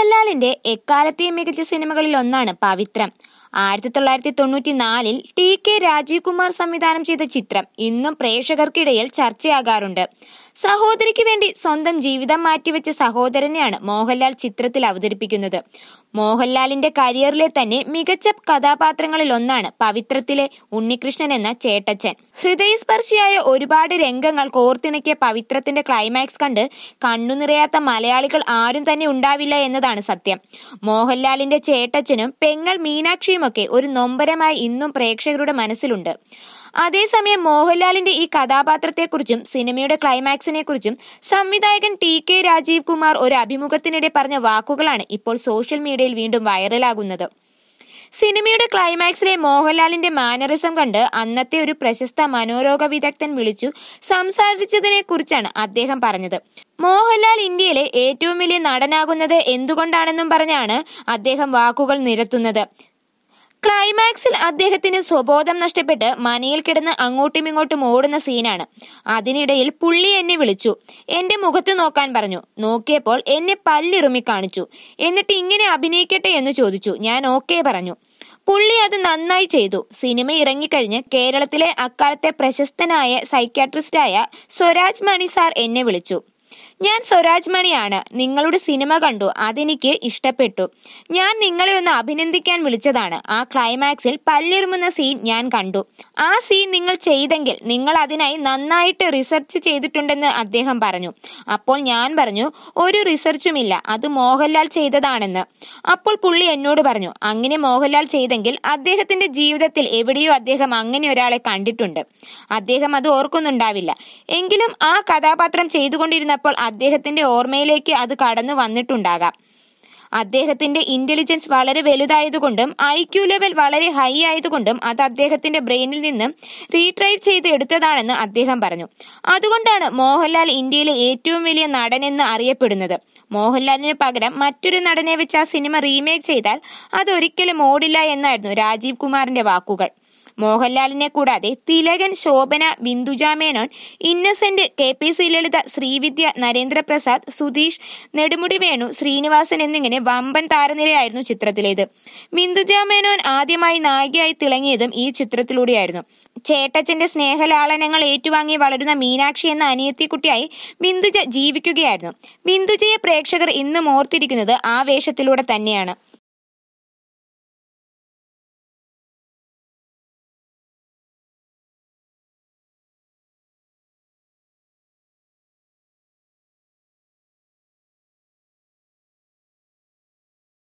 മോഹൻലാലിന്റെ എക്കാലത്തെയും മികച്ച സിനിമകളിൽ ഒന്നാണ് പവിത്രം ആയിരത്തി തൊള്ളായിരത്തി തൊണ്ണൂറ്റി നാലിൽ ടി കെ രാജീവ് കുമാർ സംവിധാനം ചെയ്ത ചിത്രം ഇന്നും പ്രേക്ഷകർക്കിടയിൽ ചർച്ചയാകാറുണ്ട് സഹോദരിക്ക് വേണ്ടി സ്വന്തം ജീവിതം മാറ്റിവെച്ച സഹോദരനെയാണ് മോഹൻലാൽ ചിത്രത്തിൽ അവതരിപ്പിക്കുന്നത് മോഹൻലാലിന്റെ കരിയറിലെ തന്നെ മികച്ച കഥാപാത്രങ്ങളിൽ ഒന്നാണ് പവിത്രത്തിലെ ഉണ്ണികൃഷ്ണൻ എന്ന ചേട്ടച്ചൻ ഹൃദയസ്പർശിയായ ഒരുപാട് രംഗങ്ങൾ കോർത്തിണക്കിയ പവിത്രത്തിന്റെ ക്ലൈമാക്സ് കണ്ട് കണ്ണുനിറയാത്ത മലയാളികൾ ആരും തന്നെ ഉണ്ടാവില്ല എന്നതാണ് സത്യം മോഹൻലാലിന്റെ ചേട്ടച്ചനും പെങ്ങൾ മീനാക്ഷിയുമൊക്കെ ഒരു നൊമ്പരമായി ഇന്നും പ്രേക്ഷകരുടെ മനസ്സിലുണ്ട് അതേസമയം മോഹൻലാലിന്റെ ഈ കഥാപാത്രത്തെക്കുറിച്ചും സിനിമയുടെ ക്ലൈമാക്സിനെക്കുറിച്ചും സംവിധായകൻ ടി കെ രാജീവ് കുമാർ ഒരു അഭിമുഖത്തിനിടെ പറഞ്ഞ വാക്കുകളാണ് ഇപ്പോൾ സോഷ്യൽ മീഡിയയിൽ വീണ്ടും വൈറലാകുന്നത് സിനിമയുടെ ക്ലൈമാക്സിലെ മോഹൻലാലിന്റെ മാനറിസം കണ്ട് അന്നത്തെ ഒരു പ്രശസ്ത മനോരോഗ വിദഗ്ധൻ വിളിച്ചു സംസാരിച്ചതിനെ കുറിച്ചാണ് അദ്ദേഹം പറഞ്ഞത് മോഹൻലാൽ ഇന്ത്യയിലെ ഏറ്റവും വലിയ നടനാകുന്നത് എന്തുകൊണ്ടാണെന്നും പറഞ്ഞാണ് അദ്ദേഹം വാക്കുകൾ നിരത്തുന്നത് ക്ലൈമാക്സിൽ അദ്ദേഹത്തിന് സ്വബോധം നഷ്ടപ്പെട്ട് മനയിൽ കിടന്ന് അങ്ങോട്ടും ഇങ്ങോട്ടും ഓടുന്ന സീനാണ് അതിനിടയിൽ പുള്ളി എന്നെ വിളിച്ചു എന്റെ മുഖത്ത് നോക്കാൻ പറഞ്ഞു നോക്കിയപ്പോൾ എന്നെ പല്ലിറുമി കാണിച്ചു എന്നിട്ട് ഇങ്ങനെ അഭിനയിക്കട്ടെ എന്ന് ചോദിച്ചു ഞാൻ ഓക്കെ പറഞ്ഞു പുള്ളി അത് നന്നായി ചെയ്തു സിനിമ ഇറങ്ങിക്കഴിഞ്ഞ് കേരളത്തിലെ അക്കാലത്തെ പ്രശസ്തനായ സൈക്യാട്രിസ്റ്റായ സ്വരാജ് മണി സാർ എന്നെ വിളിച്ചു ഞാൻ സ്വരാജ് മണിയാണ് നിങ്ങളുടെ സിനിമ കണ്ടു അതെനിക്ക് ഇഷ്ടപ്പെട്ടു ഞാൻ നിങ്ങളെ ഒന്ന് അഭിനന്ദിക്കാൻ വിളിച്ചതാണ് ആ ക്ലൈമാക്സിൽ പല്ലിറുമുന്ന സീൻ ഞാൻ കണ്ടു ആ സീൻ നിങ്ങൾ ചെയ്തെങ്കിൽ നിങ്ങൾ അതിനായി നന്നായിട്ട് റിസർച്ച് ചെയ്തിട്ടുണ്ടെന്ന് അദ്ദേഹം പറഞ്ഞു അപ്പോൾ ഞാൻ പറഞ്ഞു ഒരു റിസർച്ചുമില്ല അത് മോഹൻലാൽ ചെയ്തതാണെന്ന് അപ്പോൾ പുള്ളി എന്നോട് പറഞ്ഞു അങ്ങനെ മോഹൻലാൽ ചെയ്തെങ്കിൽ അദ്ദേഹത്തിന്റെ ജീവിതത്തിൽ എവിടെയോ അദ്ദേഹം അങ്ങനെ ഒരാളെ കണ്ടിട്ടുണ്ട് അദ്ദേഹം അത് ഓർക്കുന്നുണ്ടാവില്ല എങ്കിലും ആ കഥാപാത്രം ചെയ്തുകൊണ്ടിരുന്നപ്പോൾ അദ്ദേഹത്തിന്റെ ഓർമ്മയിലേക്ക് അത് കടന്നു വന്നിട്ടുണ്ടാകാം അദ്ദേഹത്തിന്റെ ഇന്റലിജൻസ് വളരെ വലുതായതുകൊണ്ടും ഐ ക്യു ലെവൽ വളരെ ഹൈ ആയതുകൊണ്ടും അത് അദ്ദേഹത്തിന്റെ ബ്രെയിനിൽ നിന്ന് റീട്രൈവ് ചെയ്ത് എടുത്തതാണെന്ന് അദ്ദേഹം പറഞ്ഞു അതുകൊണ്ടാണ് മോഹൻലാൽ ഇന്ത്യയിലെ ഏറ്റവും വലിയ നടനെന്ന് അറിയപ്പെടുന്നത് മോഹൻലാലിന് പകരം മറ്റൊരു നടനെ വെച്ച് ആ സിനിമ റീമേക്ക് ചെയ്താൽ അതൊരിക്കലും ഓടില്ല എന്നായിരുന്നു രാജീവ് കുമാറിന്റെ വാക്കുകൾ മോഹൻലാലിനെ കൂടാതെ Thilakan Shobhana Binduja Menon Innocent K P C Lalitha Sreevidya Narendraprasad Sudheesh Nedumudi Venu Sreenivasan എന്നിങ്ങനെ വമ്പൻ താരനിരയായിരുന്നു ചിത്രത്തിലേത് ബിന്ദുജ മേനോൻ ആദ്യമായി നായികയായി തിളങ്ങിയതും ഈ ചിത്രത്തിലൂടെയായിരുന്നു ചേട്ടച്ചന്റെ സ്നേഹലാളനങ്ങൾ ഏറ്റുവാങ്ങി വളരുന്ന മീനാക്ഷി എന്ന അനിയത്തിക്കുട്ടിയായി ബിന്ദുജ ജീവിക്കുകയായിരുന്നു ബിന്ദുജയെ പ്രേക്ഷകർ ഇന്നും ഓർത്തിരിക്കുന്നത് ആ വേഷത്തിലൂടെ തന്നെയാണ്